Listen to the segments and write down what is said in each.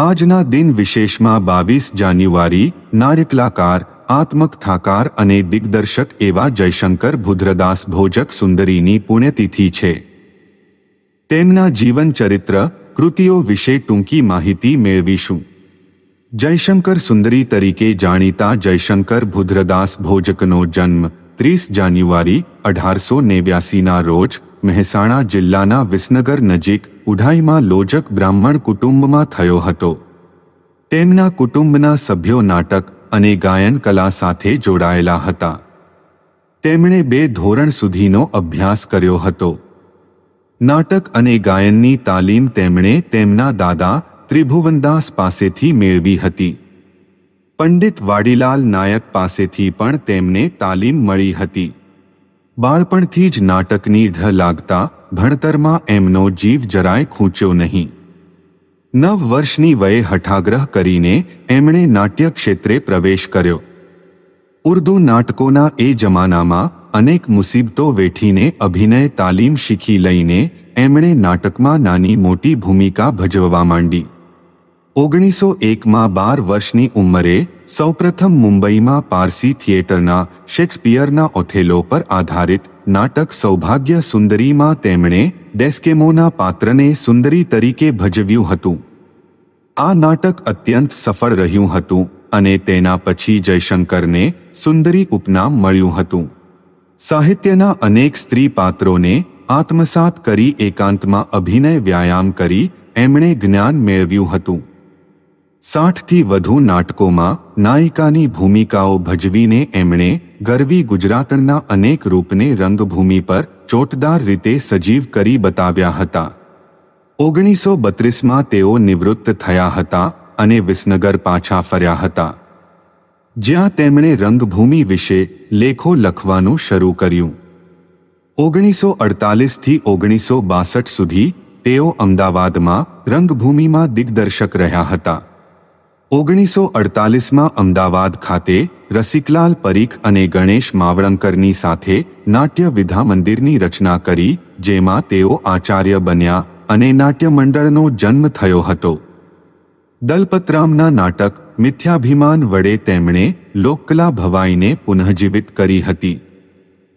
આજના દિન વિશેષમાં બાવીસ જાન્યુઆરી નારિકલાકાર આત્મકથાકાર અને દિગ્દર્શક એવા જયશંકર ભુદ્રદાસ ભોજક સુંદરીની પુણ્યતિથિ છે તેમના જીવનચરિત્ર કૃતિઓ વિશે ટૂંકી માહિતી મેળવીશું જયશંકર સુંદરી તરીકે જાણીતા જયશંકર ભુદ્રદાસ ભોજકનો જન્મ ત્રીસ જાન્યુઆરી અઢારસો નેવ્યાસીના રોજ મહેસાણા જિલ્લાના વિસનગર નજીક ઉઢાઈમાં લોજક બ્રાહ્મણ કુટુંબમાં થયો હતો તેમના કુટુંબના સભ્યો નાટક અને ગાયન કલા સાથે જોડાયેલા હતા તેમણે બે ધોરણ સુધીનો અભ્યાસ કર્યો હતો નાટક અને ગાયનની તાલીમ તેમણે તેમના દાદા ત્રિભુવનદાસ પાસેથી મેળવી હતી પંડિત વાડીલાલ નાયક પાસેથી પણ તેમને તાલીમ મળી હતી બાળપણથી જ નાટકની ઢ લાગતા ભણતરમાં એમનો જીવ જરાય ખૂંચ્યો નહીં નવ વર્ષની વયે હઠાગ્રહ કરીને એમણે નાટ્ય ક્ષેત્રે પ્રવેશ કર્યો ઉર્દુ નાટકોના એ જમાનામાં અનેક મુસીબતો વેઠીને અભિનય તાલીમ શીખી લઈને એમણે નાટકમાં નાની મોટી ભૂમિકા ભજવવા માંડી ઓગણીસો એકમાં બાર વર્ષની ઉંમરે સૌપ્રથમ મુંબઈમાં પારસી થિયેટરના શેક્સપિયરના ઓથેલો પર આધારિત નાટક સૌભાગ્ય સુંદરીમાં તેમણે ડેસ્કેમોના પાત્રને સુંદરી તરીકે ભજવ્યું હતું આ નાટક અત્યંત સફળ રહ્યું હતું અને તેના પછી જયશંકરને સુંદરી ઉપનામ મળ્યું હતું સાહિત્યના અનેક સ્ત્રી પાત્રોને આત્મસાત કરી એકાંતમાં અભિનય વ્યાયામ કરી એમણે જ્ઞાન મેળવ્યું હતું સાઠથી વધુ નાટકોમાં નાયિકાની ભૂમિકાઓ ભજવીને એમણે ગરવી ગુજરાતના અનેક રૂપને રંગભૂમિ પર ચોટદાર રીતે સજીવ કરી બતાવ્યા હતા ઓગણીસો બત્રીસમાં તેઓ નિવૃત્ત થયા હતા અને વિસનગર પાછા ફર્યા હતા જ્યાં તેમણે રંગભૂમિ વિશે લેખો લખવાનું શરૂ કર્યું ઓગણીસો અડતાલીસથી ઓગણીસો બાસઠ સુધી તેઓ અમદાવાદમાં રંગભૂમિમાં દિગ્દર્શક રહ્યા હતા ઓગણીસો અડતાલીસમાં અમદાવાદ ખાતે રસિકલાલ પરીખ અને ગણેશ માવળંકરની સાથે નાટ્ય વિધા મંદિરની રચના કરી જેમાં તેઓ આચાર્ય બન્યા અને નાટ્યમંડળનો જન્મ થયો હતો દલપતરામના નાટક મિથ્યાભિમાન વડે તેમણે લોકકલા ભવાઈને પુનઃજીવિત કરી હતી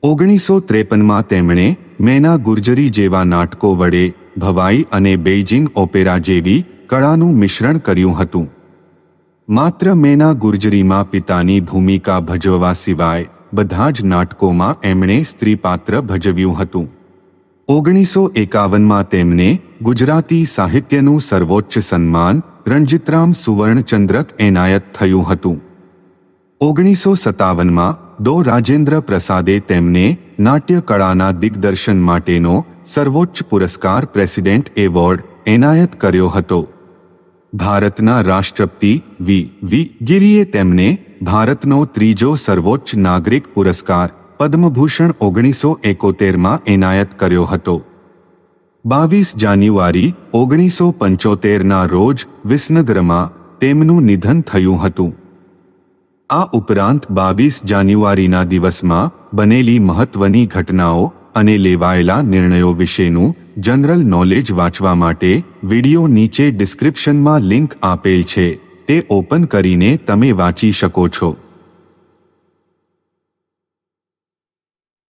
ઓગણીસો ત્રેપનમાં તેમણે મેના ગુર્જરી જેવા નાટકો વડે ભવાઈ અને બેઇજિંગ ઓપેરા જેવી કળાનું મિશ્રણ કર્યું હતું માત્ર મેના ગુર્જરીમાં પિતાની ભૂમિકા ભજવવા સિવાય બધા જ નાટકોમાં એમણે સ્ત્રીપાત્ર ભજવ્યું હતું ઓગણીસો એકાવનમાં તેમને ગુજરાતી સાહિત્યનું સર્વોચ્ચ સન્માન રણજીતરામ સુવર્ણચંદ્રક એનાયત થયું હતું ઓગણીસો સત્તાવનમાં દો રાજેન્દ્ર પ્રસાદે તેમને નાટ્યકળાના દિગ્દર્શન માટેનો સર્વોચ્ચ પુરસ્કાર પ્રેસિડેન્ટ એવોર્ડ એનાયત કર્યો હતો ભારતના રાષ્ટ્રપતિ વી વી ગિરીએ તેમને ભારતનો ત્રીજો સર્વોચ્ચ નાગરિક પુરસ્કાર પદ્મભૂષણ ઓગણીસો એકોતેરમાં એનાયત કર્યો હતો બાવીસ જાન્યુઆરી ઓગણીસો પંચોતેરના રોજ વિસનગરમાં તેમનું નિધન થયું હતું આ ઉપરાંત બાવીસ જાન્યુઆરીના દિવસમાં બનેલી મહત્વની ઘટનાઓ અને લેવાયેલા નિર્ણયો વિશેનું જનરલ નોલેજ વાંચવા માટે વિડીયો નીચે ડિસ્ક્રિપ્શનમાં લિંક આપેલ છે તે ઓપન કરીને તમે વાંચી શકો છો